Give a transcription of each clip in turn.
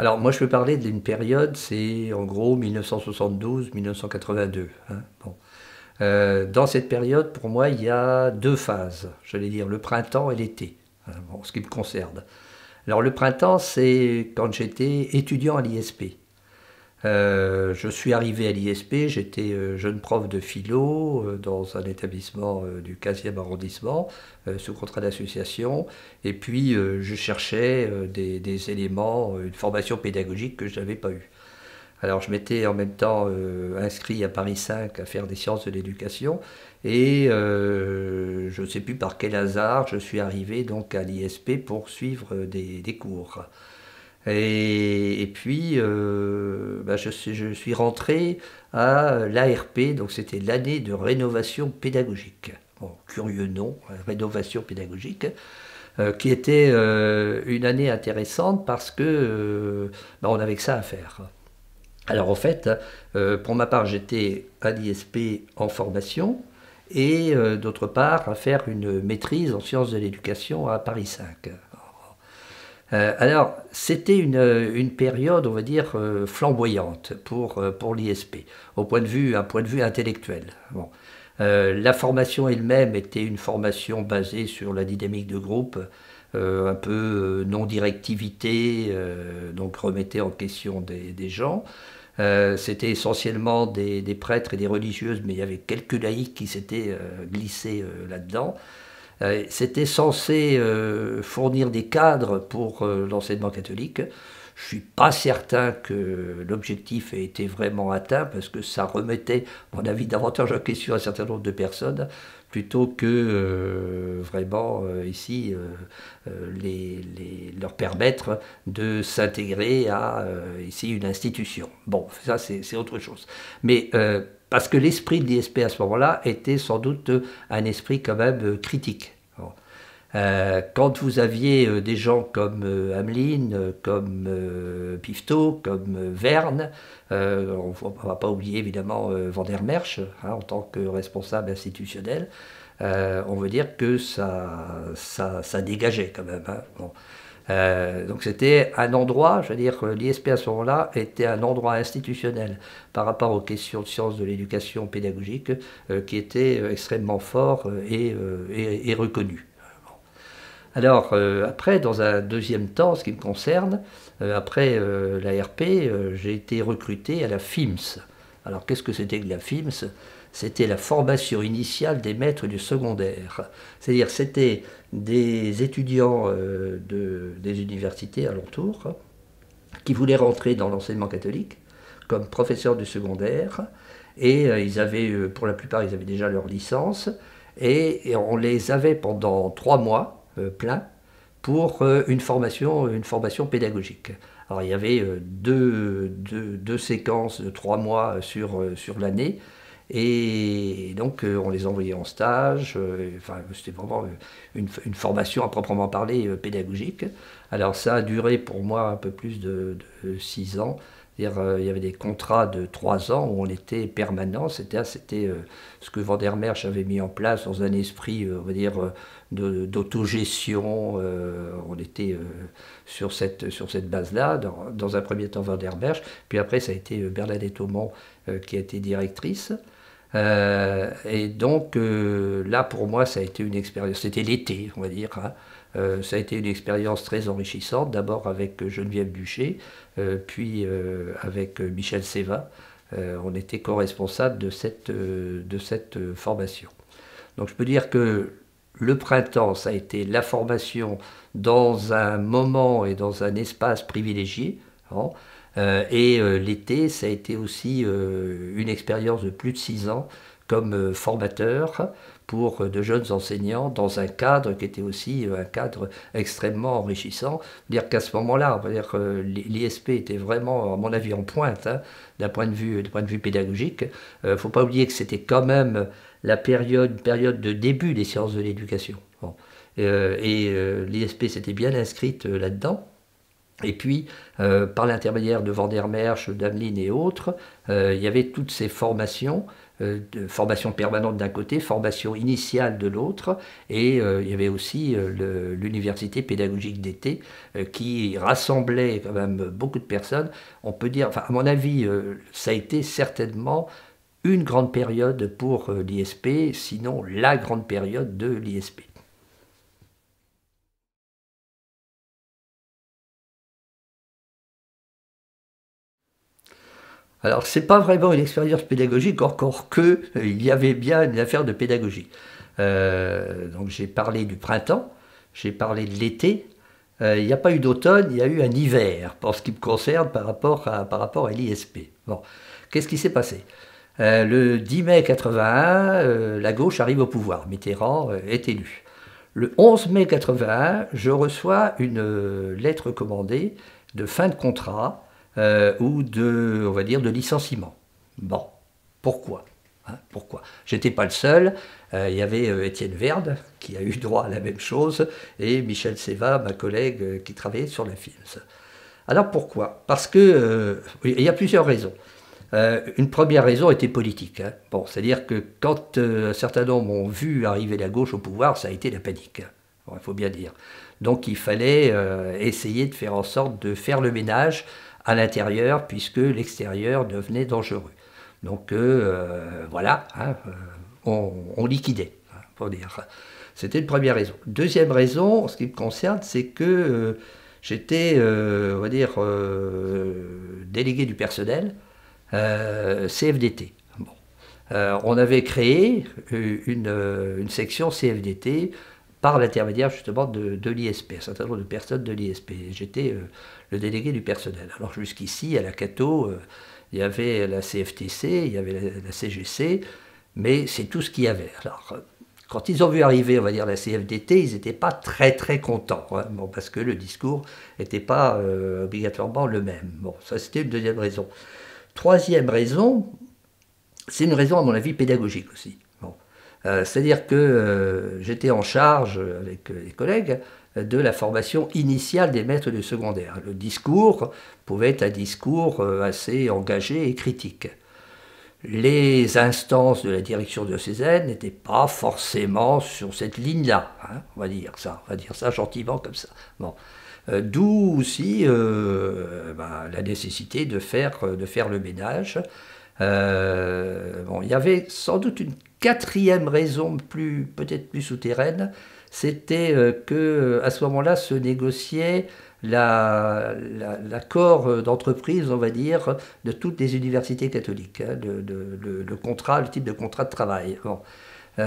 Alors moi je peux parler d'une période, c'est en gros 1972-1982. Hein, euh, dans cette période, pour moi, il y a deux phases, j'allais dire le printemps et l'été, hein, ce qui me concerne. Alors le printemps, c'est quand j'étais étudiant à l'ISP. Euh, je suis arrivé à l'ISP, j'étais euh, jeune prof de philo euh, dans un établissement du 15e arrondissement, sous contrat d'association, et puis je cherchais des, éléments, une formation pédagogique que je n'avais pas eue. Alors je m'étais en même temps inscrit à Paris 5 à faire des sciences de l'éducation, et je ne sais plus par quel hasard je suis arrivé donc à l'ISP pour suivre des cours. Et, puis, euh, bah, je, suis rentré à l'ARP, donc c'était l'année de rénovation pédagogique. curieux nom, hein, rénovation pédagogique, euh, qui était euh, une année intéressante parce que bah, on avait que ça à faire. Alors en fait, pour ma part, j'étais à l'ISP en formation, et d'autre part à faire une maîtrise en sciences de l'éducation à Paris 5. Euh, alors, c'était euh, une, période, on va dire, euh, flamboyante pour, l'ISP, au point de vue, un point de vue intellectuel. la formation elle-même était une formation basée sur la dynamique de groupe, un peu non-directivité, donc remettait en question des, gens. c'était essentiellement des, des, prêtres et des religieuses, mais il y avait quelques laïcs qui s'étaient glissés là-dedans. Euh, c'était censé euh, fournir des cadres pour euh, l'enseignement catholique. Je ne suis pas certain que l'objectif ait été vraiment atteint parce que ça remettait, mon avis, davantage en question un certain nombre de personnes plutôt que vraiment ici les, leur permettre de s'intégrer à ici une institution. Bon, ça c'est autre chose. Mais parce que l'esprit de l'ISP à ce moment-là était sans doute un esprit quand même euh, critique. Euh, quand vous aviez euh, des gens comme Hamelin, comme comme Verne, on ne va pas oublier évidemment Van der Merch hein, en tant que responsable institutionnel, on veut dire que ça, ça, dégageait quand même. Hein. Euh, donc c'était un endroit, je veux dire, euh, l'ISP à ce moment-là était un endroit institutionnel par rapport aux questions de sciences de l'éducation pédagogique euh, qui était extrêmement fort et, et, et reconnu. Alors après, dans un deuxième temps, ce qui me concerne, après l'ARP, j'ai été recruté à la FIMS. Alors qu'est-ce que c'était que la FIMS c'était la formation initiale des maîtres du secondaire. C'est-à-dire, c'était des étudiants euh, des universités alentours qui voulaient rentrer dans l'enseignement catholique comme professeurs du secondaire. Et euh, ils avaient, euh, pour la plupart, ils avaient déjà leur licence. Et, on les avait pendant trois mois pleins pour une formation, pédagogique. Alors il y avait deux, séquences de trois mois sur l'année et donc, euh, on les envoyait en stage. Euh, enfin, c'était vraiment euh, une, formation à proprement parler pédagogique. Alors, ça a duré pour moi un peu plus de, six ans. il y avait des contrats de trois ans où on était permanent. C'était ce que Vandermeersch avait mis en place dans un esprit, on va dire, d'autogestion. on était sur cette, sur cette base-là, dans, dans, un premier temps Vandermeersch, puis après ça a été Bernadette Aumont qui a été directrice. Euh, et donc euh, là, pour moi, ça a été une expérience. C'était l'été, on va dire. Hein. Euh, ça a été une expérience très enrichissante, d'abord avec Geneviève Duché, puis avec Michel Seva. on était co responsables de cette, de cette formation. Donc je peux dire que le printemps, ça a été la formation dans un moment et dans un espace privilégié. Hein. Euh, et euh, l'été, ça a été aussi euh, une expérience de plus de six ans comme formateur pour de jeunes enseignants dans un cadre qui était aussi un cadre extrêmement enrichissant. Dire qu'à ce moment-là, l'ISP était vraiment, à mon avis, en pointe hein, d'un point de vue, point de vue pédagogique. Il ne faut pas oublier que c'était quand même la période, période de début des sciences de l'éducation. et l'ISP s'était bien inscrite là-dedans. Et puis, euh, par l'intermédiaire de Vandermeersch, d'Ameline et autres, euh, il y avait toutes ces formations, euh, de formation permanente d'un côté, formation initiale de l'autre, et il y avait aussi l'université pédagogique d'été qui rassemblait quand même beaucoup de personnes. On peut dire, à mon avis, ça a été certainement une grande période pour l'ISP, sinon la grande période de l'ISP. Alors, ce n'est pas vraiment une expérience pédagogique, encore que euh, il y avait bien une affaire de pédagogie. Euh, donc, j'ai parlé du printemps, j'ai parlé de l'été. Euh, il n'y a pas eu d'automne, il y a eu un hiver, pour ce qui me concerne, par rapport à, par rapport à l'ISP. Bon, qu'est-ce qui s'est passé Le 10 mai 81, la gauche arrive au pouvoir. Mitterrand est élu. Le 11 mai 81, je reçois une lettre commandée de fin de contrat euh, ou de, on va dire, de licenciement. Bon, pourquoi hein, Pourquoi Pourquoi J'étais pas le seul. Euh, il y avait euh, Étienne Verde qui a eu droit à la même chose et Michel Seva, ma collègue qui travaillait sur la films. Alors pourquoi Parce que il y a plusieurs raisons. une première raison était politique. Hein. Bon, c'est-à-dire que quand certains un certain nombre ont vu arriver la gauche au pouvoir, ça a été la panique. Hein. Il faut bien dire. Donc il fallait essayer de faire en sorte de faire le ménage à l'intérieur, puisque l'extérieur devenait dangereux. Donc euh, euh, voilà, hein, euh, on, liquidait, hein, pour dire. C'était une première raison. Deuxième raison, en ce qui me concerne, c'est que j'étais, on va dire, délégué du personnel CFDT. Bon. on avait créé une section CFDT par l'intermédiaire justement de, l'ISP, un certain nombre de personnes de l'ISP. J'étais euh, le délégué du personnel. Alors jusqu'ici, à la Cato, euh, il y avait la CFTC, il y avait la, CGC, mais c'est tout ce qu'il y avait. Alors, euh, quand ils ont vu arriver, on va dire, la CFDT, ils n'étaient pas très très contents, hein. parce que le discours n'était pas obligatoirement le même. Bon, ça c'était une deuxième raison. Troisième raison, c'est une raison à mon avis pédagogique aussi. Euh, c'est-à-dire que euh, j'étais en charge euh, avec les collègues de la formation initiale des maîtres du secondaire. Le discours pouvait être un discours assez engagé et critique. Les instances de la direction de Cézanne n'étaient pas forcément sur cette ligne-là, hein, on va dire ça, on va dire ça gentiment comme ça. Bon. D'où aussi ben, la nécessité de faire le ménage euh, il y avait sans doute une quatrième raison, plus peut-être plus souterraine, c'était euh, que euh, à ce moment-là se négociait l'accord d'entreprise, on va dire, de toutes les universités catholiques, le, hein, contrat, le type de contrat de travail. et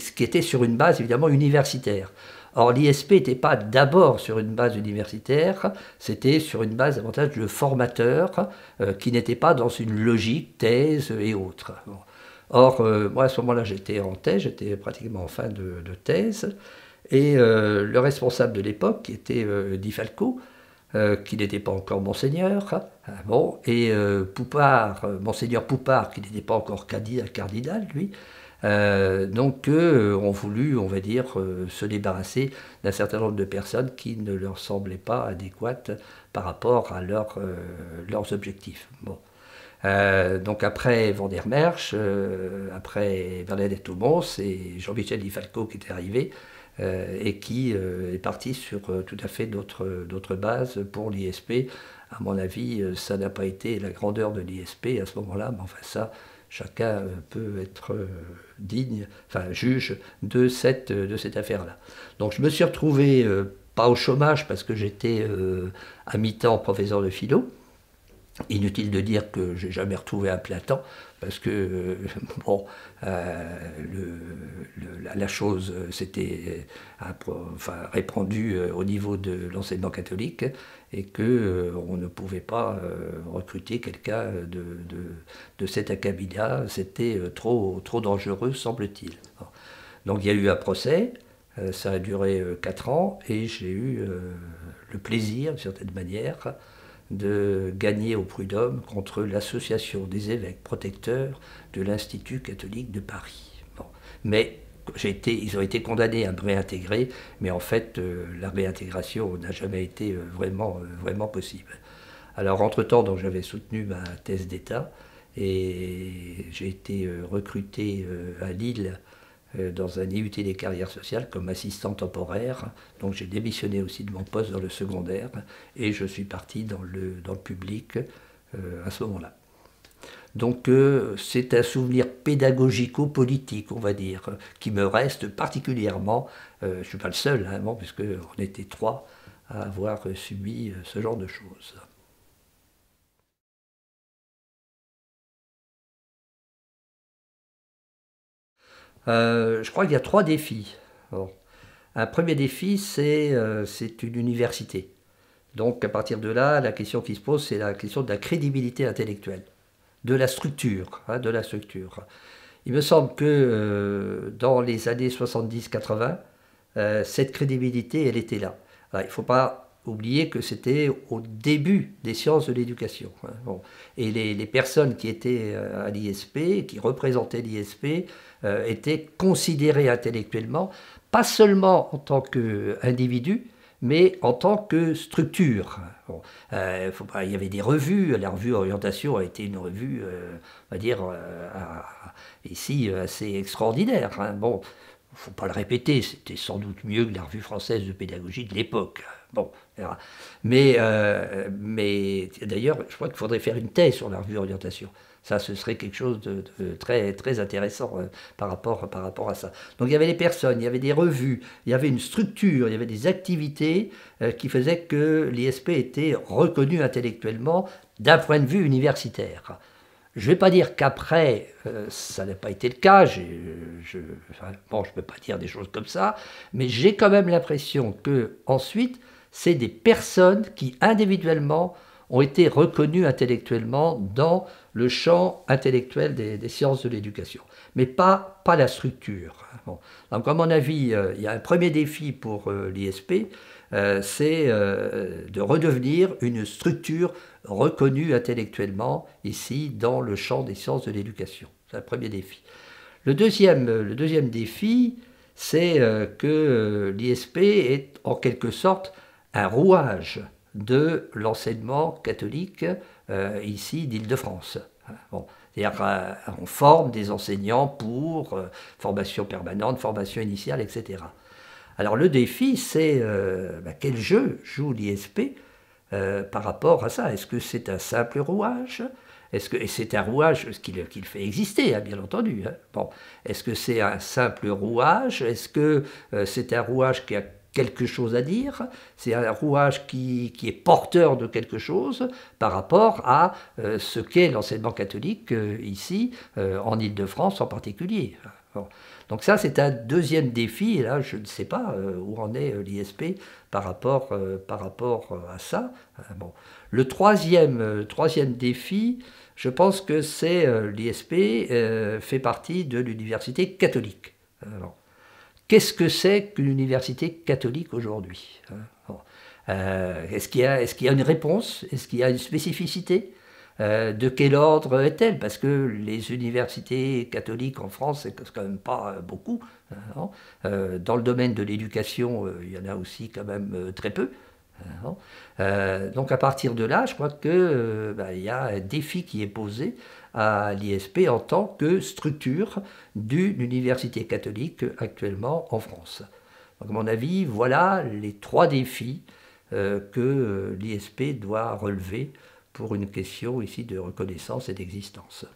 ce qui était sur une base évidemment universitaire. Or, l'ISP n'était pas d'abord sur une base universitaire, c'était sur une base davantage de formateur euh, qui n'était pas dans une logique, thèse et autres. Or, euh, moi, à ce moment-là, j'étais en thèse, j'étais pratiquement en fin de, thèse, et euh, le responsable de l'époque, qui était Di Falco, euh, qui n'était pas encore monseigneur, hein, hein, bon, et euh, Poupart euh, monseigneur Poupard, qui n'était pas encore cardinal, lui, donc ont voulu, on va dire, se débarrasser d'un certain nombre de personnes qui ne leur semblaient pas adéquates par rapport à leurs objectifs. Bon. donc après Van der après Bernadette Aumont, c'est Jean-Michel Di Falco qui était arrivé, euh, et qui euh, est parti sur euh, tout à fait d'autres bases pour l'ISP. À mon avis, ça n'a pas été la grandeur de l'ISP à ce moment-là, mais enfin ça, chacun peut être digne, enfin juge de cette, de cette affaire-là. Donc je me suis retrouvé, pas au chômage parce que j'étais à mi-temps professeur de philo. Inutile de dire que j'ai jamais retrouvé un plein parce que euh, bon, euh, la, chose euh, s'était répandue au niveau de l'enseignement catholique et que on ne pouvait pas recruter quelqu'un de, cet acabit C'était trop, trop dangereux, semble-t-il. Donc il y a eu un procès, ça a duré 4 ans et j'ai eu le plaisir, d'une certaine manière, de gagner au prud'homme contre l'association des évêques protecteurs de l'Institut catholique de Paris. Bon. Mais été, ils ont été condamnés à me réintégrer, mais en fait, euh, la réintégration n'a jamais été euh, vraiment, euh, vraiment possible. Alors, entre-temps, j'avais soutenu ma thèse d'État et j'ai été recruté à Lille euh, dans un IUT des carrières sociales comme assistant temporaire. Donc j'ai démissionné aussi de mon poste dans le secondaire et je suis parti dans le, public euh, à ce moment-là. Donc euh, c'est un souvenir pédagogico-politique, on va dire, qui me reste particulièrement, je ne suis pas le seul, hein, on était trois à avoir subi ce genre de choses. Euh, je crois qu'il y a trois défis. Un premier défi, euh, c'est une université. Donc à partir de là, la question qui se pose, c'est la question de la crédibilité intellectuelle, de la structure, hein, de la structure. Il me semble que euh, dans les années 70-80, cette crédibilité, elle était là. il ne faut pas oublier que c'était au début des sciences de l'éducation. Hein, Et les, personnes qui étaient euh, à l'ISP, qui représentaient l'ISP, euh, étaient considérées intellectuellement, pas seulement en tant qu'individus, mais en tant que structure. Euh, il y avait des revues, la revue Orientation a été une revue, on va dire, ici, assez extraordinaire. Hein, bon, faut pas le répéter, c'était sans doute mieux que la revue française de pédagogie de l'époque. Bon, mais, euh, mais d'ailleurs, je crois qu'il faudrait faire une thèse sur la revue Orientation. Ça, ce serait quelque chose de, très, très intéressant euh, par, rapport, par rapport à ça. Donc il y avait les personnes, il y avait des revues, il y avait une structure, il y avait des activités euh, qui faisaient que l'ISP était reconnu intellectuellement d'un point de vue universitaire. Je ne vais pas dire qu'après, euh, ça n'a pas été le cas, je, bon, je ne peux pas dire des choses comme ça, mais j'ai quand même l'impression que ensuite, c'est des personnes qui individuellement ont été reconnues intellectuellement dans le champ intellectuel des, sciences de l'éducation, mais pas, pas la structure. Hein. Donc à mon avis, euh, il y a un premier défi pour euh, l'ISP, euh, c'est euh, de redevenir une structure reconnue intellectuellement ici dans le champ des sciences de l'éducation. C'est un premier défi. Le deuxième, euh, défi, c'est que l'ISP est en quelque sorte un rouage de l'enseignement catholique ici d'Île-de-France. Bon. C'est-à-dire on forme des enseignants pour formation permanente, formation initiale, etc. Alors le défi, c'est euh, bah, quel jeu joue l'ISP euh, par rapport à ça Est-ce que c'est un simple rouage est-ce que, et c'est un rouage qu'il le fait exister, hein, bien entendu. Hein. est-ce que c'est un simple rouage Est-ce que euh, c'est un rouage qui a quelque chose à dire, c'est un rouage qui, est porteur de quelque chose par rapport à ce qu'est l'enseignement catholique ici, en Ile-de-France en particulier. Hein. Donc ça, c'est un deuxième défi, et là, je ne sais pas euh, où en est euh, l'ISP par rapport, euh, à ça. Hein, Le troisième, défi, je pense que c'est l'ISP fait partie de l'université catholique. Qu'est-ce que c'est qu'une université catholique aujourd'hui hein, Est-ce qu'il y, a une réponse Est-ce qu'il y a une spécificité euh, de quel ordre est-elle Parce que les universités catholiques en France, c'est quand même pas euh, beaucoup. Hein, hein. Euh, dans le domaine de l'éducation, il y en a aussi quand même très peu. Hein, donc à partir de là, je crois qu'il bah, y a un défi qui est posé à l'ISP en tant que structure d'une université catholique actuellement en France. Donc à mon avis, voilà les trois défis que l'ISP doit relever pour une question ici de reconnaissance et d'existence.